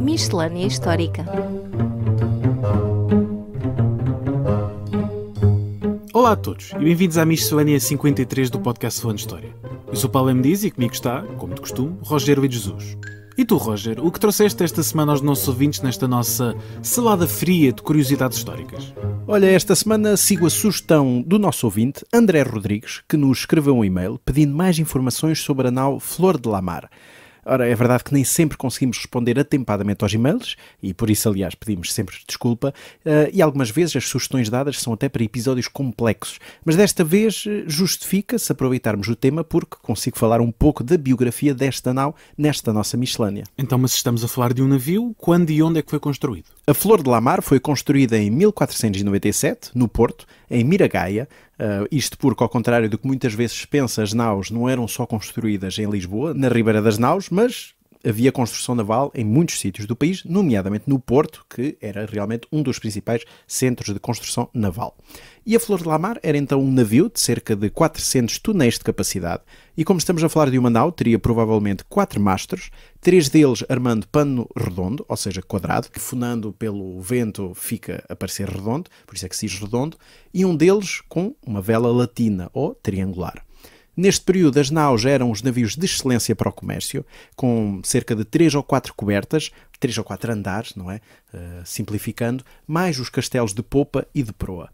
Miscelânea Histórica Olá a todos e bem-vindos à Miscelânea 53 do podcast Falando História. Eu sou Paulo M. Diz e comigo está, como de costume, Rogério e Jesus. E tu, Roger, o que trouxeste esta semana aos nossos ouvintes nesta nossa salada fria de curiosidades históricas? Olha, esta semana sigo a sugestão do nosso ouvinte, André Rodrigues, que nos escreveu um e-mail pedindo mais informações sobre a nau Flor de Lamar. Ora, é verdade que nem sempre conseguimos responder atempadamente aos e-mails, e por isso, aliás, pedimos sempre desculpa, eh, e algumas vezes as sugestões dadas são até para episódios complexos. Mas desta vez eh, justifica-se aproveitarmos o tema porque consigo falar um pouco da biografia desta nau nesta nossa miscelânea. Então, mas estamos a falar de um navio, quando e onde é que foi construído? A Flor de Lamar foi construída em 1497, no Porto, em Miragaia, Uh, isto porque, ao contrário do que muitas vezes pensa, as naus não eram só construídas em Lisboa, na Ribeira das Naus, mas havia construção naval em muitos sítios do país, nomeadamente no Porto, que era realmente um dos principais centros de construção naval. E a Flor de Lamar era então um navio de cerca de 400 tonéis de capacidade. E como estamos a falar de uma nau, teria provavelmente quatro mastros, três deles armando pano redondo, ou seja, quadrado, que funando pelo vento fica a parecer redondo, por isso é que se diz redondo, e um deles com uma vela latina ou triangular. Neste período, as naus eram os navios de excelência para o comércio, com cerca de três ou quatro cobertas, três ou quatro andares, não é? Uh, simplificando, mais os castelos de popa e de proa.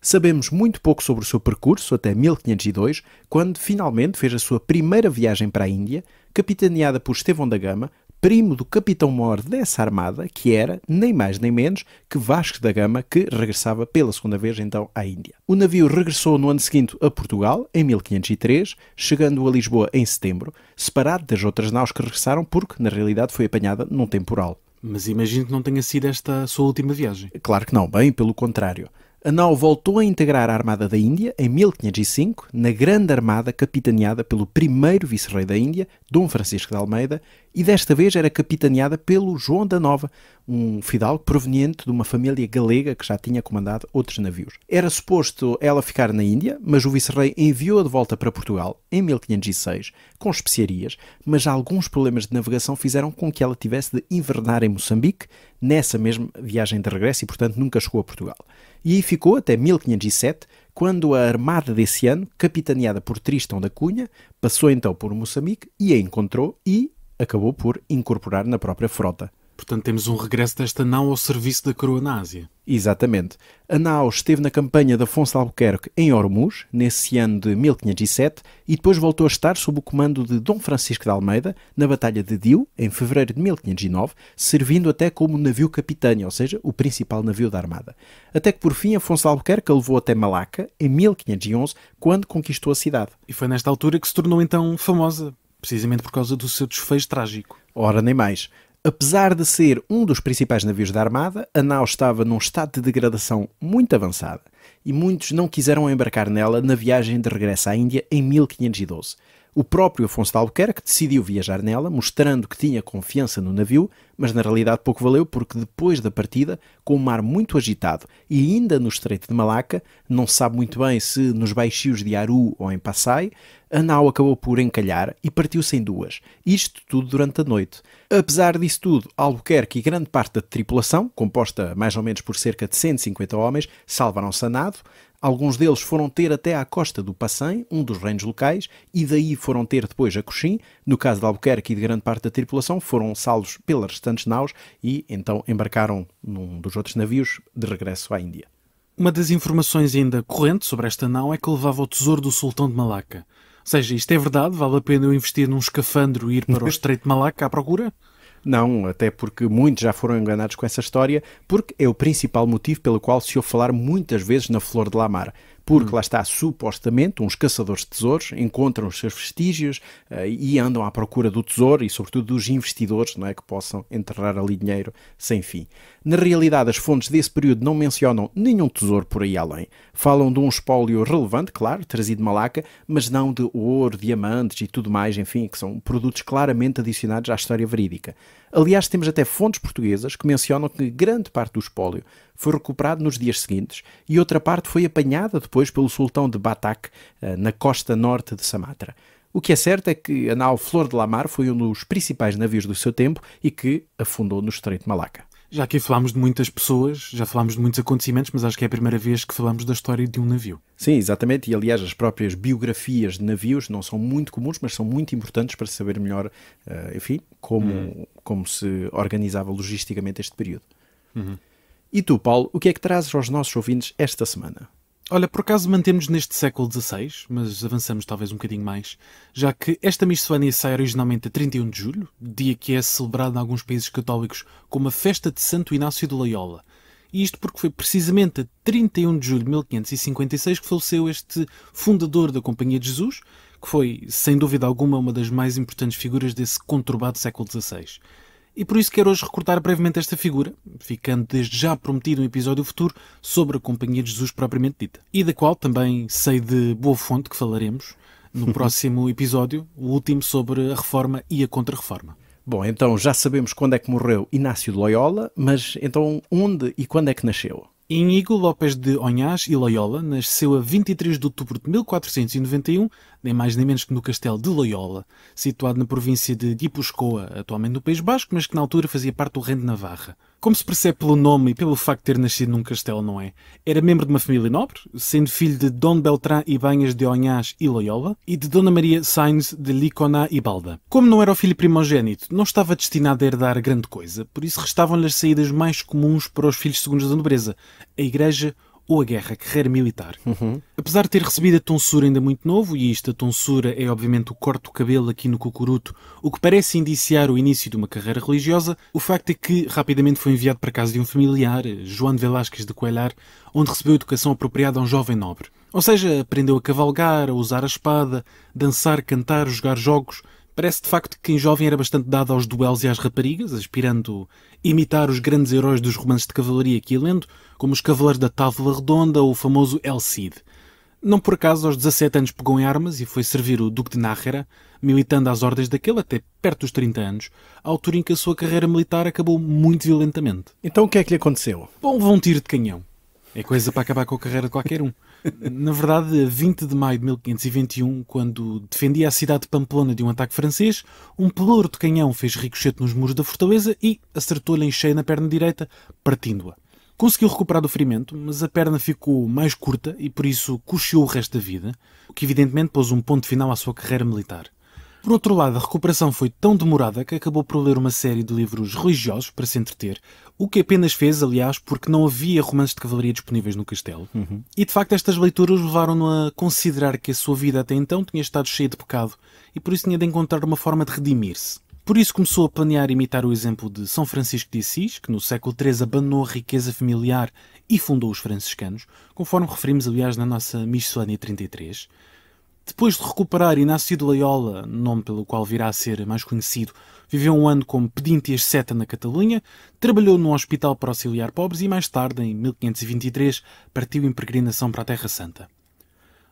Sabemos muito pouco sobre o seu percurso até 1502, quando finalmente fez a sua primeira viagem para a Índia, capitaneada por Estevão da Gama, primo do capitão-mor dessa armada, que era, nem mais nem menos, que Vasco da Gama, que regressava pela segunda vez então à Índia. O navio regressou no ano seguinte a Portugal, em 1503, chegando a Lisboa em setembro, separado das outras naus que regressaram porque, na realidade, foi apanhada num temporal. Mas imagino que não tenha sido esta a sua última viagem. Claro que não, bem pelo contrário a nau voltou a integrar a Armada da Índia em 1505, na Grande Armada capitaneada pelo primeiro vice-rei da Índia, Dom Francisco de Almeida, e desta vez era capitaneada pelo João da Nova, um fidalgo proveniente de uma família galega que já tinha comandado outros navios. Era suposto ela ficar na Índia, mas o vice-rei enviou-a de volta para Portugal em 1506, com especiarias, mas alguns problemas de navegação fizeram com que ela tivesse de invernar em Moçambique, nessa mesma viagem de regresso e, portanto, nunca chegou a Portugal. E aí ficou até 1507, quando a armada desse ano, capitaneada por Tristão da Cunha, passou então por Moçambique e a encontrou e acabou por incorporar na própria frota. Portanto, temos um regresso desta nau ao serviço da coroa na Ásia. Exatamente. A nau esteve na campanha de Afonso Albuquerque em Hormuz, nesse ano de 1507, e depois voltou a estar sob o comando de Dom Francisco de Almeida na Batalha de Dio, em fevereiro de 1509, servindo até como navio capitânio, ou seja, o principal navio da armada. Até que, por fim, Afonso Albuquerque a levou até Malaca, em 1511, quando conquistou a cidade. E foi nesta altura que se tornou então famosa precisamente por causa do seu desfecho trágico. Ora, nem mais. Apesar de ser um dos principais navios da Armada, a nau estava num estado de degradação muito avançada e muitos não quiseram embarcar nela na viagem de regresso à Índia em 1512. O próprio Afonso de Albuquerque decidiu viajar nela, mostrando que tinha confiança no navio, mas na realidade pouco valeu porque depois da partida, com o mar muito agitado e ainda no Estreito de Malaca, não se sabe muito bem se nos baixios de Aru ou em Passai, a nau acabou por encalhar e partiu-se em duas, isto tudo durante a noite. Apesar disso tudo, Albuquerque e grande parte da tripulação, composta mais ou menos por cerca de 150 homens, salvaram-se a nado, Alguns deles foram ter até à costa do Passem, um dos reinos locais, e daí foram ter depois a Coxim. No caso de Albuquerque e de grande parte da tripulação, foram salvos pela restauração restantes naus e então embarcaram num dos outros navios de regresso à Índia. Uma das informações ainda corrente sobre esta nau é que levava o tesouro do Sultão de Malaca. Ou seja, isto é verdade? Vale a pena eu investir num escafandro e ir para o Estreito de Malaca à procura? Não, até porque muitos já foram enganados com essa história, porque é o principal motivo pelo qual se ouve falar muitas vezes na Flor de Lamar porque hum. lá está, supostamente, uns caçadores de tesouros encontram os seus vestígios uh, e andam à procura do tesouro e, sobretudo, dos investidores não é, que possam enterrar ali dinheiro sem fim. Na realidade, as fontes desse período não mencionam nenhum tesouro por aí além. Falam de um espólio relevante, claro, trazido de Malaca, mas não de ouro, diamantes e tudo mais, enfim, que são produtos claramente adicionados à história verídica. Aliás, temos até fontes portuguesas que mencionam que grande parte do espólio foi recuperado nos dias seguintes e outra parte foi apanhada depois pelo sultão de Batak, eh, na costa norte de Samatra. O que é certo é que a nau Flor de Lamar foi um dos principais navios do seu tempo e que afundou no Estreito de Malaca. Já aqui falámos de muitas pessoas, já falámos de muitos acontecimentos, mas acho que é a primeira vez que falamos da história de um navio. Sim, exatamente, e aliás, as próprias biografias de navios não são muito comuns, mas são muito importantes para saber melhor, eh, enfim, como, hum. como se organizava logisticamente este período. Uhum. E tu, Paulo, o que é que trazes aos nossos ouvintes esta semana? Olha, por acaso mantemos neste século XVI, mas avançamos talvez um bocadinho mais, já que esta miscelânea sai originalmente a 31 de julho, dia que é celebrado em alguns países católicos como a festa de Santo Inácio de Loyola. E isto porque foi precisamente a 31 de julho de 1556 que faleceu este fundador da Companhia de Jesus, que foi, sem dúvida alguma, uma das mais importantes figuras desse conturbado século XVI. E por isso quero hoje recortar brevemente esta figura, ficando desde já prometido um episódio futuro sobre a Companhia de Jesus propriamente dita, e da qual também sei de boa fonte que falaremos no próximo episódio, o último sobre a reforma e a contra-reforma. Bom, então já sabemos quando é que morreu Inácio de Loyola, mas então onde e quando é que nasceu? Inigo Lopes de Onhás e Loyola nasceu a 23 de outubro de 1491, nem mais nem menos que no castelo de Loyola, situado na província de Guipúzcoa, atualmente no País Basco, mas que na altura fazia parte do reino de Navarra. Como se percebe pelo nome e pelo facto de ter nascido num castelo, não é? Era membro de uma família nobre, sendo filho de Dom Beltrán Ibanhas de Onhás e Loyola e de Dona Maria Sainz de Licona e Balda. Como não era o filho primogênito, não estava destinado a herdar grande coisa, por isso restavam-lhe as saídas mais comuns para os filhos segundos da nobreza, a igreja, ou a guerra, carreira militar. Uhum. Apesar de ter recebido a tonsura ainda muito novo, e esta tonsura é obviamente o corte do cabelo aqui no cucuruto, o que parece indiciar o início de uma carreira religiosa, o facto é que rapidamente foi enviado para casa de um familiar, João Velásquez de Coelhar, onde recebeu educação apropriada a um jovem nobre. Ou seja, aprendeu a cavalgar, a usar a espada, dançar, cantar, jogar jogos, Parece de facto que em jovem era bastante dado aos duelos e às raparigas, aspirando imitar os grandes heróis dos romances de cavalaria que ia lendo, como os Cavaleiros da Távola Redonda ou o famoso El Cid. Não por acaso, aos 17 anos pegou em armas e foi servir o Duque de Nájera, militando às ordens daquele até perto dos 30 anos, à altura em que a sua carreira militar acabou muito violentamente. Então o que é que lhe aconteceu? Bom, levou um tiro de canhão. É coisa para acabar com a carreira de qualquer um. Na verdade, a 20 de maio de 1521, quando defendia a cidade de Pamplona de um ataque francês, um pelouro de canhão fez ricochete nos muros da fortaleza e acertou-lhe em cheio na perna direita, partindo-a. Conseguiu recuperar do ferimento, mas a perna ficou mais curta e por isso cocheou o resto da vida, o que evidentemente pôs um ponto final à sua carreira militar. Por outro lado, a recuperação foi tão demorada que acabou por ler uma série de livros religiosos para se entreter, o que apenas fez, aliás, porque não havia romances de cavalaria disponíveis no castelo. Uhum. E de facto, estas leituras levaram-no a considerar que a sua vida até então tinha estado cheia de pecado e por isso tinha de encontrar uma forma de redimir-se. Por isso começou a planear imitar o exemplo de São Francisco de Assis, que no século III abandonou a riqueza familiar e fundou os franciscanos, conforme referimos, aliás, na nossa Miscelânea 33. Depois de recuperar Inácio de Loyola, nome pelo qual virá a ser mais conhecido, viveu um ano como pedinte e asceta na Catalunha, trabalhou num hospital para auxiliar pobres e mais tarde, em 1523, partiu em peregrinação para a Terra Santa.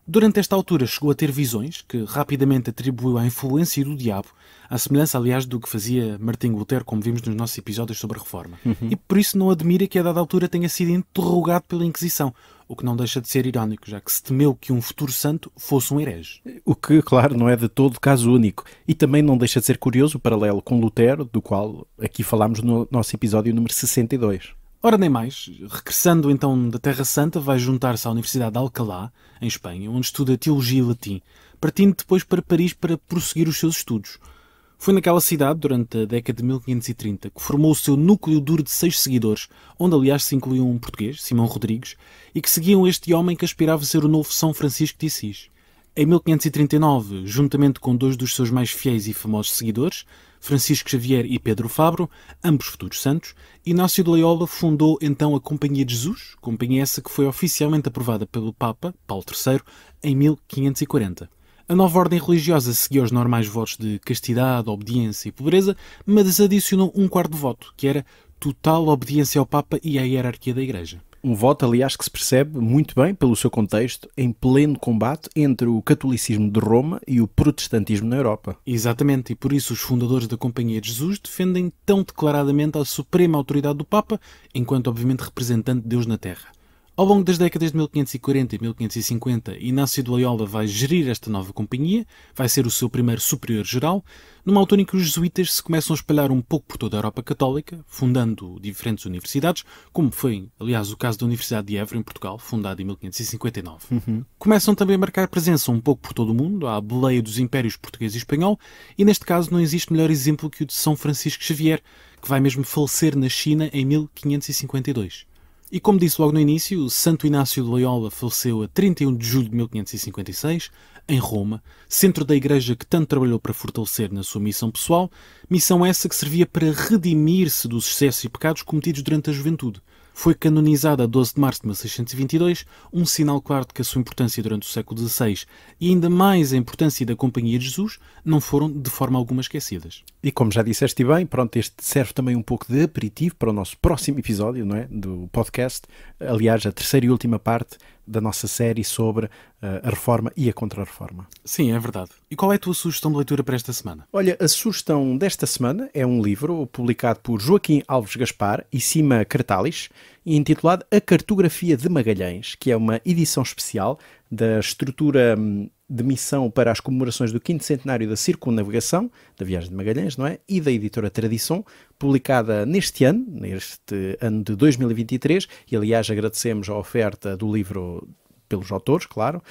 Durante esta altura chegou a ter visões que rapidamente atribuiu à influência do diabo, à semelhança, aliás, do que fazia Martin Lutero, como vimos nos nossos episódios sobre a Reforma. Uhum. E por isso não admira que, a dada altura, tenha sido interrogado pela Inquisição, o que não deixa de ser irónico, já que se temeu que um futuro santo fosse um herege. O que, claro, não é de todo caso único, e também não deixa de ser curioso o paralelo com Lutero, do qual aqui falámos no nosso episódio número 62. Ora nem mais, regressando então da Terra Santa, vai juntar-se à Universidade de Alcalá, em Espanha, onde estuda Teologia e Latim, partindo depois para Paris para prosseguir os seus estudos – foi naquela cidade, durante a década de 1530, que formou o seu núcleo duro de seis seguidores, onde aliás se incluía um português, Simão Rodrigues, e que seguiam este homem que aspirava a ser o novo São Francisco de Assis. Em 1539, juntamente com dois dos seus mais fiéis e famosos seguidores, Francisco Xavier e Pedro Fabro, ambos futuros santos, Inácio de Loyola fundou então a Companhia de Jesus, companhia essa que foi oficialmente aprovada pelo Papa, Paulo III, em 1540. A nova ordem religiosa seguiu os normais votos de castidade, obediência e pobreza, mas adicionou um quarto voto, que era total obediência ao Papa e à hierarquia da Igreja. Um voto, aliás, que se percebe muito bem, pelo seu contexto, em pleno combate entre o catolicismo de Roma e o protestantismo na Europa. Exatamente, e por isso os fundadores da Companhia de Jesus defendem tão declaradamente a suprema autoridade do Papa, enquanto, obviamente, representante de Deus na Terra. Ao longo das décadas de 1540 e 1550, Inácio de Loyola vai gerir esta nova companhia, vai ser o seu primeiro superior-geral, numa altura em que os jesuítas se começam a espalhar um pouco por toda a Europa Católica, fundando diferentes universidades, como foi, aliás, o caso da Universidade de Évora, em Portugal, fundada em 1559. Uhum. Começam também a marcar presença um pouco por todo o mundo, à beleia dos impérios português e espanhol, e neste caso não existe melhor exemplo que o de São Francisco Xavier, que vai mesmo falecer na China em 1552. E como disse logo no início, Santo Inácio de Loyola faleceu a 31 de julho de 1556, em Roma, centro da igreja que tanto trabalhou para fortalecer na sua missão pessoal, missão essa que servia para redimir-se dos excessos e pecados cometidos durante a juventude foi canonizada a 12 de março de 1622, um sinal claro de que a sua importância durante o século XVI e ainda mais a importância da Companhia de Jesus não foram de forma alguma esquecidas. E como já disseste bem, pronto, este serve também um pouco de aperitivo para o nosso próximo episódio não é? do podcast, aliás, a terceira e última parte da nossa série sobre a reforma e a contrarreforma. Sim, é verdade. E qual é a tua sugestão de leitura para esta semana? Olha, a sugestão desta semana é um livro publicado por Joaquim Alves Gaspar e Sima Cartalis, intitulado A Cartografia de Magalhães, que é uma edição especial da estrutura hum, de missão para as comemorações do quinto centenário da circunavegação da viagem de Magalhães, não é? E da editora Tradição, publicada neste ano, neste ano de 2023, e aliás agradecemos a oferta do livro pelos autores, claro,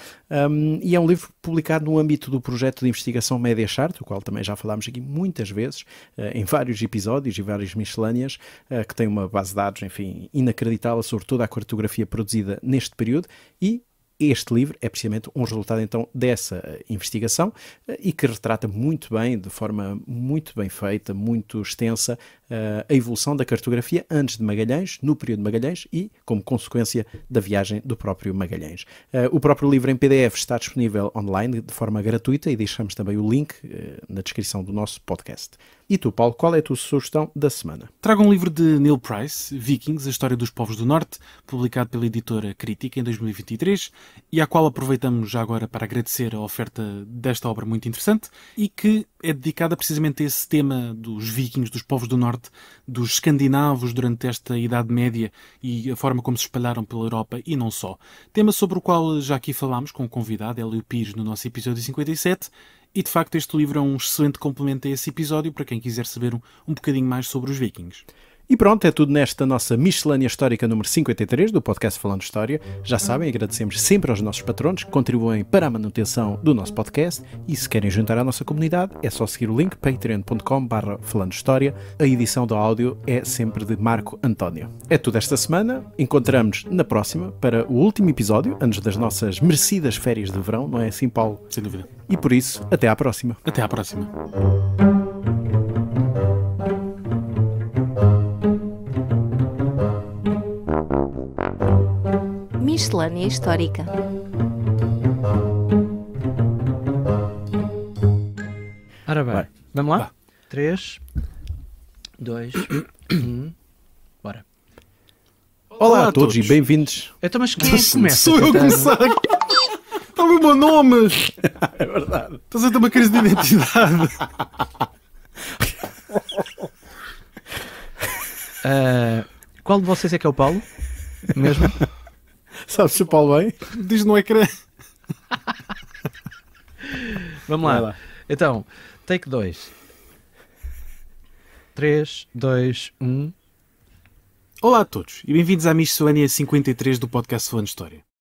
um, e é um livro publicado no âmbito do projeto de investigação Média Chart, o qual também já falámos aqui muitas vezes, uh, em vários episódios e várias miscelâneas, uh, que tem uma base de dados, enfim, inacreditável sobre toda a cartografia produzida neste período e este livro é precisamente um resultado então dessa eh, investigação eh, e que retrata muito bem, de forma muito bem feita, muito extensa, eh, a evolução da cartografia antes de Magalhães, no período de Magalhães e como consequência da viagem do próprio Magalhães. O próprio livro em PDF está disponível online de forma gratuita e deixamos também o link na descrição do nosso podcast. E tu, Paulo, qual é a tua sugestão da semana? Trago um livro de Neil Price, Vikings, a história dos povos do Norte, publicado pela editora Crítica em 2023, e à qual aproveitamos já agora para agradecer a oferta desta obra muito interessante e que é dedicada precisamente a esse tema dos vikings, dos povos do Norte, dos escandinavos durante esta Idade Média e a forma como se espalharam pela Europa e não só. Tema sobre o qual já aqui falámos com o convidado Hélio Pires no nosso episódio 57 e de facto, este livro é um excelente complemento a esse episódio para quem quiser saber um, um bocadinho mais sobre os vikings. E pronto, é tudo nesta nossa miscelânea histórica número 53 do podcast Falando História. Já sabem, agradecemos sempre aos nossos patronos que contribuem para a manutenção do nosso podcast e se querem juntar à nossa comunidade é só seguir o link patreon.com Falando História. A edição do áudio é sempre de Marco António. É tudo esta semana. Encontramos na próxima para o último episódio, antes das nossas merecidas férias de verão, não é assim, Paulo? Sem dúvida. E por isso, até à próxima. Até à próxima. Miscelânea Histórica. Ora bem, Vai. vamos lá? 3, 2, 1, bora. Olá, Olá a todos, todos. e bem-vindos. Então, mas quem é que começa? Sou eu a começar. Está o meu nome. É verdade. Estás a ter uma crise de identidade. Uh, qual de vocês é que é o Paulo? Mesmo? Sabes chupar bem? Diz no ecrã. Vamos lá. lá. Então, take 2. 3, 2, 1. Olá a todos e bem-vindos à Miscelânea 53 do podcast Falando História.